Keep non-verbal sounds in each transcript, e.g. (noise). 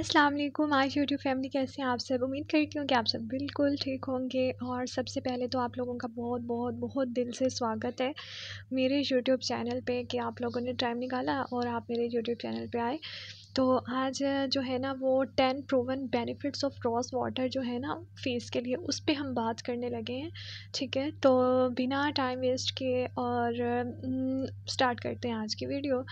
अस्सलाम वालेकुम आज यूट्यूब फैमिली कैसे हैं आप सब उम्मीद करती हूँ कि आप सब बिल्कुल ठीक होंगे और सबसे पहले तो आप लोगों का बहुत बहुत बहुत दिल से स्वागत है मेरे यूट्यूब चैनल पे कि आप लोगों ने टाइम निकाला और आप मेरे यूट्यूब चैनल पे आए तो आज जो है ना वो ten proven benefits of rose water जो है ना फेस के लिए उस पर हम बात करने लगे हैं ठीक है तो बिना टाइम वेस्ट किए और स्टार्ट हम्म, करते हैं आज की वीडियो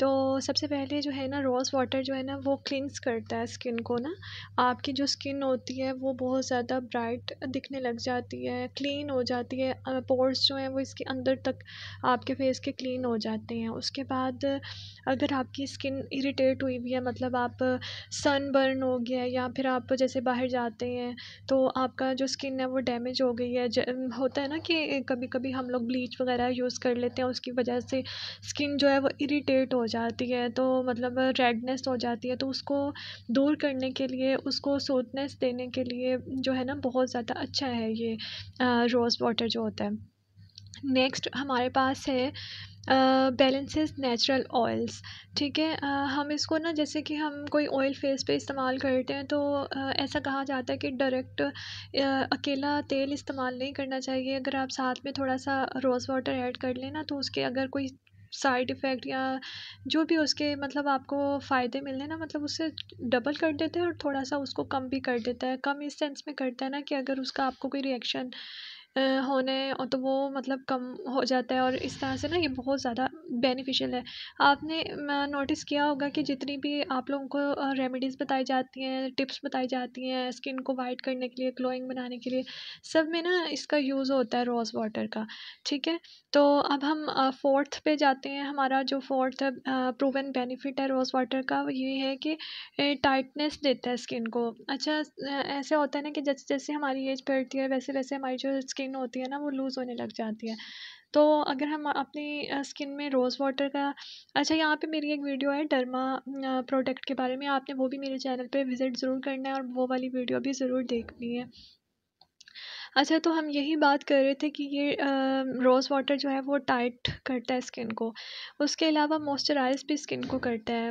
तो सबसे पहले जो है ना रॉस वाटर जो है ना वो क्लिनस करता होता है स्किन को ना आपकी जो स्किन होती है वो बहुत ज़्यादा ब्राइट दिखने लग जाती है क्लीन हो जाती है पोर्स जो हैं वो इसके अंदर तक आपके फेस के क्लीन हो जाते हैं उसके बाद अगर आपकी स्किन इरीटेट हुई भी है मतलब आप सन बर्न हो गया है या फिर आप जैसे बाहर जाते हैं तो आपका जो स्किन है वो डैमेज हो गई है होता है ना कि कभी कभी हम लोग ब्लीच वगैरह यूज़ कर लेते हैं उसकी वजह से स्किन जो है वो इरीटेट हो जाती है तो मतलब रेडनेस हो जाती है तो उसको दूर करने के लिए उसको सोटनेस देने के लिए जो है ना बहुत ज़्यादा अच्छा है ये रोज़ वाटर जो होता है नेक्स्ट हमारे पास है बैलेंसेस नेचुरल ऑयल्स ठीक है हम इसको ना जैसे कि हम कोई ऑयल फेस पे इस्तेमाल करते हैं तो uh, ऐसा कहा जाता है कि डायरेक्ट uh, अकेला तेल इस्तेमाल नहीं करना चाहिए अगर आप साथ में थोड़ा सा रोज़ वाटर ऐड कर लेना तो उसके अगर कोई साइड इफ़ेक्ट या जो भी उसके मतलब आपको फ़ायदे मिलने ना मतलब उससे डबल कर देते हैं और थोड़ा सा उसको कम भी कर देता है कम इस सेंस में करता है ना कि अगर उसका आपको कोई रिएक्शन होने तो वो मतलब कम हो जाता है और इस तरह से ना ये बहुत ज़्यादा बेनिफिशियल है आपने नोटिस किया होगा कि जितनी भी आप लोगों को रेमेडीज़ बताई जाती हैं टिप्स बताई जाती हैं स्किन को वाइट करने के लिए ग्लोइंग बनाने के लिए सब में ना इसका यूज़ होता है रोज़ वाटर का ठीक है तो अब हम फोर्थ पे जाते हैं हमारा जो फोर्थ प्रूवन बेनिफिट है रोज़ वाटर का ये है कि टाइटनेस देता है स्किन को अच्छा ऐसे होता है ना कि जैसे जैसे हमारी एज बढ़ती है वैसे वैसे हमारी जो स्किन स्किन होती है ना वो लूज़ होने लग जाती है तो अगर हम अपनी स्किन में रोज़ वाटर का अच्छा यहाँ पे मेरी एक वीडियो है डर्मा प्रोडक्ट के बारे में आपने वो भी मेरे चैनल पे विज़िट ज़रूर करना है और वो वाली वीडियो भी ज़रूर देखनी है अच्छा तो हम यही बात कर रहे थे कि ये रोज़ वाटर जो है वो टाइट करता है स्किन को उसके अलावा मॉइस्चराइज़ भी स्किन को करता है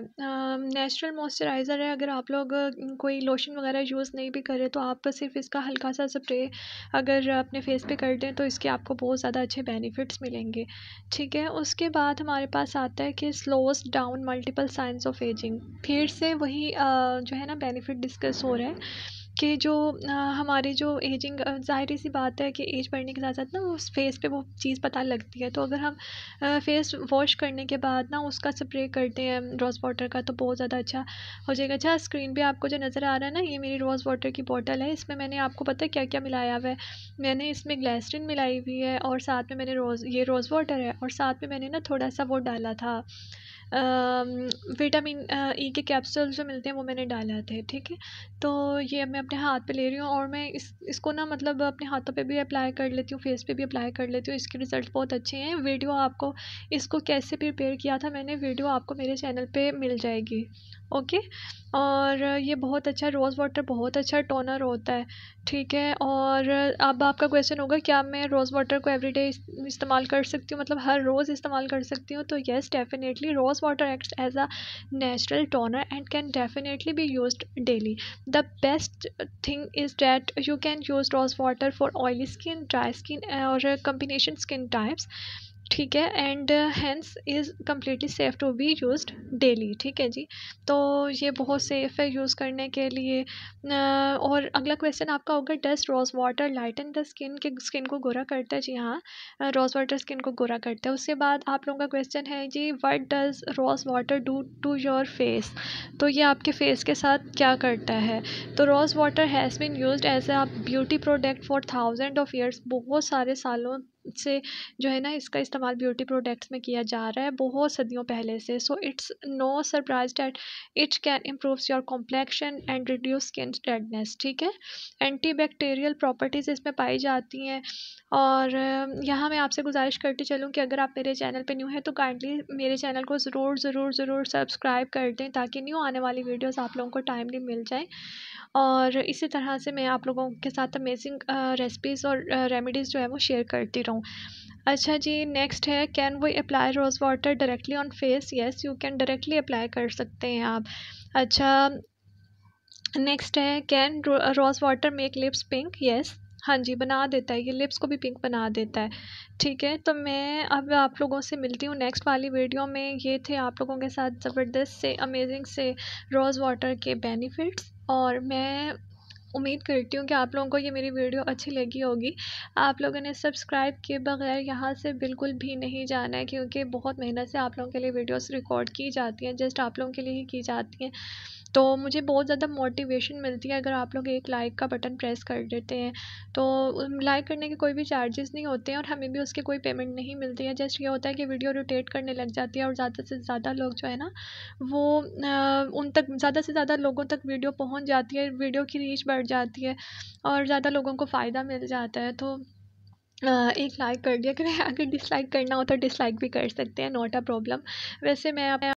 नेचुरल मॉइस्चराइज़र है अगर आप लोग कोई लोशन वगैरह यूज़ नहीं भी करें तो आप सिर्फ इसका हल्का सा स्प्रे अगर अपने फेस पे कर दें तो इसके आपको बहुत ज़्यादा अच्छे बेनिफिट्स मिलेंगे ठीक है उसके बाद हमारे पास आता है कि slows down multiple signs of ageing फिर से वही जो है ना बेनिफिट डिस्कस हो रहा है कि जो हमारी जो एजिंग ज़ाहिर सी बात है कि एज बढ़ने के साथ साथ ना उस फेस पे वो चीज़ पता लगती है तो अगर हम फेस वॉश करने के बाद ना उसका स्प्रे करते हैं रोज़ वाटर का तो बहुत ज़्यादा अच्छा हो जाएगा अच्छा स्क्रीन पे आपको जो नज़र आ रहा है ना ये मेरी रोज़ वाटर की बॉटल है इसमें मैंने आपको पता है क्या क्या मिलाया हुआ है मैंने इसमें ग्लैसरीन मिलाई हुई है और साथ में मैंने रोज़ ये रोज़ वाटर है और साथ में मैंने ना थोड़ा सा वो डाला था विटामिन ई e के कैप्सूल जो मिलते हैं वो मैंने डाला थे ठीक है तो ये मैं अपने हाथ पे ले रही हूँ और मैं इस इसको ना मतलब अपने हाथों पे भी अप्लाई कर लेती हूँ फेस पे भी अप्लाई कर लेती हूँ इसके रिज़ल्ट बहुत अच्छे हैं वीडियो आपको इसको कैसे प्रिपेयर किया था मैंने वीडियो आपको मेरे चैनल पर मिल जाएगी ओके और ये बहुत अच्छा रोज़ वाटर बहुत अच्छा टोनर होता है ठीक है और अब आपका क्वेश्चन होगा क्या मैं रोज़ वाटर को एवरीडे इस्तेमाल कर सकती हूँ मतलब हर रोज़ इस्तेमाल कर सकती हूँ तो yes definitely rose water act as a natural toner and can definitely be use daily the best thing is that you can use rose water for oily skin dry skin और कम्बिनेशन स्किन टाइप्स ठीक है and hence is completely safe to be use daily ठीक है जी तो ये बहुत safe है use करने के लिए और अगला क्वेश्चन आपका होगा does rose water lighten the skin के स्किन को गोरा करता है जी हाँ रोज़ वाटर स्किन को गोरा करता है उसके बाद आप लोगों का क्वेश्चन है जी what does rose water do to your face तो ये आपके फेस के साथ क्या करता है तो rose water has been use as a beauty product for thousand of years बहुत सारे सालों से जो है ना इसका इस्तेमाल ब्यूटी प्रोडक्ट्स में किया जा रहा है बहुत सदियों पहले से so it's no surprise that it's can improves your complexion and reduce skin deadness ठीक है एंटी बैक्टीरियल प्रॉपर्टीज़ इसमें पाई जाती हैं और यहाँ मैं आपसे गुजारिश करती चलूँ कि अगर आप मेरे चैनल पर न्यू हैं तो काइंडली मेरे चैनल को ज़रूर ज़रूर ज़रूर सब्सक्राइब कर दें ताकि न्यू आने वाली वीडियोज़ आप लोगों को टाइमली मिल जाए और इसी तरह से मैं आप लोगों के साथ अमेजिंग रेसिपीज़ और रेमिडीज़ जो है वो शेयर करती रहूँ हूँ अच्छा जी नेक्स्ट है can we apply rose water directly on face yes you can directly apply कर सकते हैं आप अच्छा नेक्स्ट है can rose water make lips pink yes हाँ जी बना देता है ये लिप्स को भी पिंक बना देता है ठीक है तो मैं अब आप लोगों से मिलती हूँ नेक्स्ट वाली वीडियो में ये थे आप लोगों के साथ ज़बरदस्त से अमेजिंग से रोज़ वाटर के बेनिफिट्स और मैं उम्मीद करती हूँ कि आप लोगों को ये मेरी वीडियो अच्छी लगी होगी आप लोगों ने सब्सक्राइब किए बगैर यहाँ से बिल्कुल भी नहीं जाना है क्योंकि बहुत मेहनत से आप लोगों के लिए वीडियोस रिकॉर्ड की जाती हैं जस्ट आप लोगों के लिए ही की जाती हैं तो मुझे बहुत ज़्यादा मोटिवेशन मिलती है अगर आप लोग एक लाइक का बटन प्रेस कर देते हैं तो लाइक करने के कोई भी चार्जेस नहीं होते हैं और हमें भी उसके कोई पेमेंट नहीं मिलती है जस्ट ये होता है कि वीडियो रोटेट करने लग जाती है और ज़्यादा से ज़्यादा लोग जो है ना वो उन तक ज़्यादा से ज़्यादा लोगों तक वीडियो पहुँच जाती है वीडियो की रीच बढ़ बढ़ जाती है और ज़्यादा लोगों को फ़ायदा मिल जाता है तो एक लाइक कर दिया अगर डिसलाइक (laughs) करना हो तो डिसलाइक भी कर सकते हैं नॉट अ प्रॉब्लम वैसे मैं अपने